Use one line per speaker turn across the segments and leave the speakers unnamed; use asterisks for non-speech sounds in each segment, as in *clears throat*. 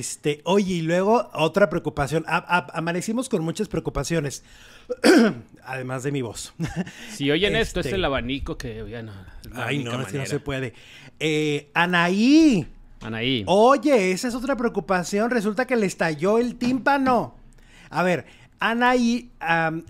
Este, oye, y luego otra preocupación. amanecimos con muchas preocupaciones. *clears throat* Además de mi voz. *laughs* Si oyen esto, es el este,
abanico que no. Ay, no, no se
puede. Eh, Anaí. Anaí. Oye, esa es otra preocupación. Resulta que le estalló el tímpano. A ver, Anaí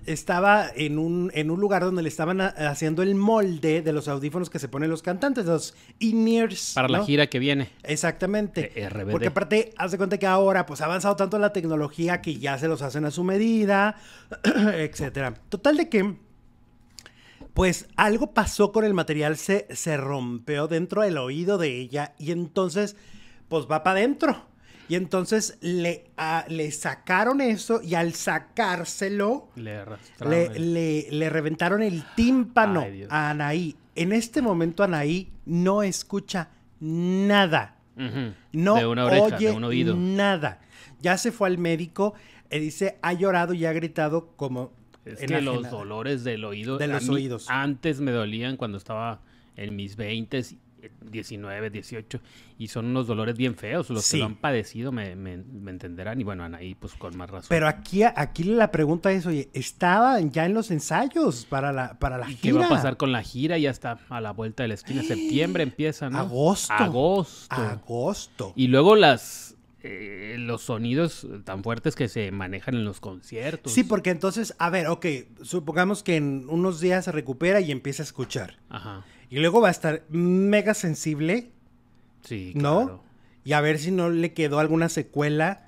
estaba en un, lugar donde le estaban haciendo el molde de los audífonos que se ponen los cantantes, los in-ears. Para la gira que viene. Exactamente. Eh, Porque aparte, haz de cuenta que ahora pues ha avanzado tanto la tecnología que ya se los hacen a su medida, *clears throat* etcétera. Total de que, pues algo pasó con el material, se, se rompió dentro del oído de ella y entonces, pues va para adentro. Y entonces le, le sacaron eso y al sacárselo le, reventaron el tímpano a Anaí. En este momento Anaí no escucha nada. No oye un oído. nada. Ya se fue al médico y eh, dice, ha llorado y ha gritado como... Es los dolores del oído... De los oídos.
Antes me dolían cuando estaba en mis veintes 19, 18, y son unos dolores bien feos. Los que lo han padecido me, entenderán, y bueno, ahí pues con más razón. Pero
aquí, aquí la pregunta es, oye, ¿estaban ya en los ensayos para la, para la gira? ¿Qué va a pasar
con la gira? Ya está a la vuelta de la esquina. Septiembre *gasps* empieza, ¿no? Agosto. Agosto. Agosto. Y luego las... Eh, los sonidos tan fuertes que se manejan en los conciertos.
Sí, porque entonces, a ver, ok, supongamos que en unos días se recupera y empieza a escuchar. Ajá. Y luego va a estar mega sensible.
Sí, ¿No?
Y a ver si no le quedó alguna secuela.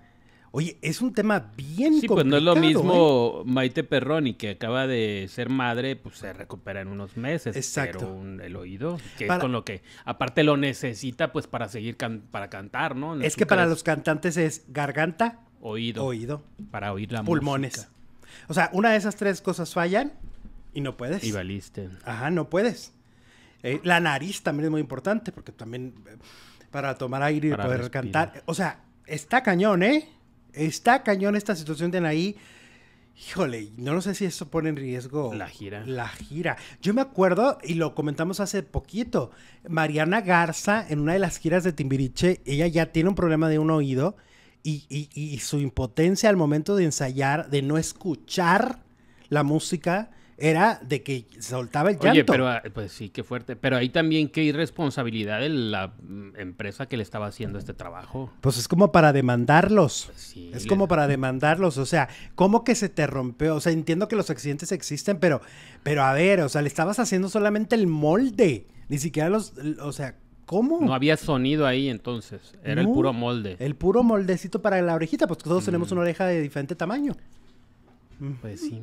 Oye, es un tema bien sí, complicado. Sí, pues no es lo mismo
¿eh? Maite Perroni, que acaba de ser madre, pues se recupera en unos meses. Exacto. Pero el oído, que es con lo que, aparte lo necesita, pues para seguir, para cantar, ¿no? es que para los
cantantes es garganta,
oído. Oído. Para oír la Pulmones.
O sea, una de esas tres cosas fallan y no puedes. Y
balisten.
Ajá, no puedes. Eh, la nariz también es muy importante porque también eh, para tomar aire y poder cantar. O sea, está cañón, ¿eh? Está cañón esta situación de ahí. Híjole, no lo sé si eso pone en riesgo la gira. La gira. Yo me acuerdo, y lo comentamos hace poquito, Mariana Garza en una de las giras de Timbiriche, ella ya tiene un problema de un oído y su impotencia al momento de ensayar, de no escuchar la música, era de que soltaba el llanto. Oye, pero
ah, pues sí, qué fuerte. Pero ahí también qué irresponsabilidad de la mm, empresa que le estaba haciendo este trabajo.
Pues es como para demandarlos. Pues es como para demandarlos. O sea, ¿cómo que se te rompió? O sea, entiendo que los accidentes existen, pero, pero a ver, o sea, le estabas haciendo solamente el molde. Ni siquiera los, o sea,
¿Cómo? No había sonido ahí entonces. Era el puro molde. El
puro moldecito para la orejita, pues todos mm. tenemos una oreja de diferente tamaño.
Pues sí.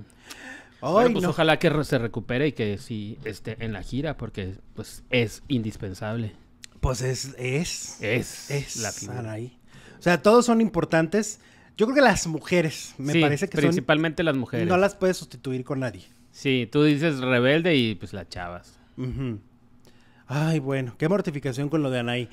Pues, ojalá que se recupere y que sí esté en la gira, porque pues es indispensable.
Pues es, es, es, la Ahí. O sea, todos son importantes. Yo creo que las mujeres, me parece que principalmente las mujeres. No las puedes sustituir con nadie.
Sí, tú dices rebelde y pues las chavas.
Ay, bueno, qué mortificación con lo de Anaí.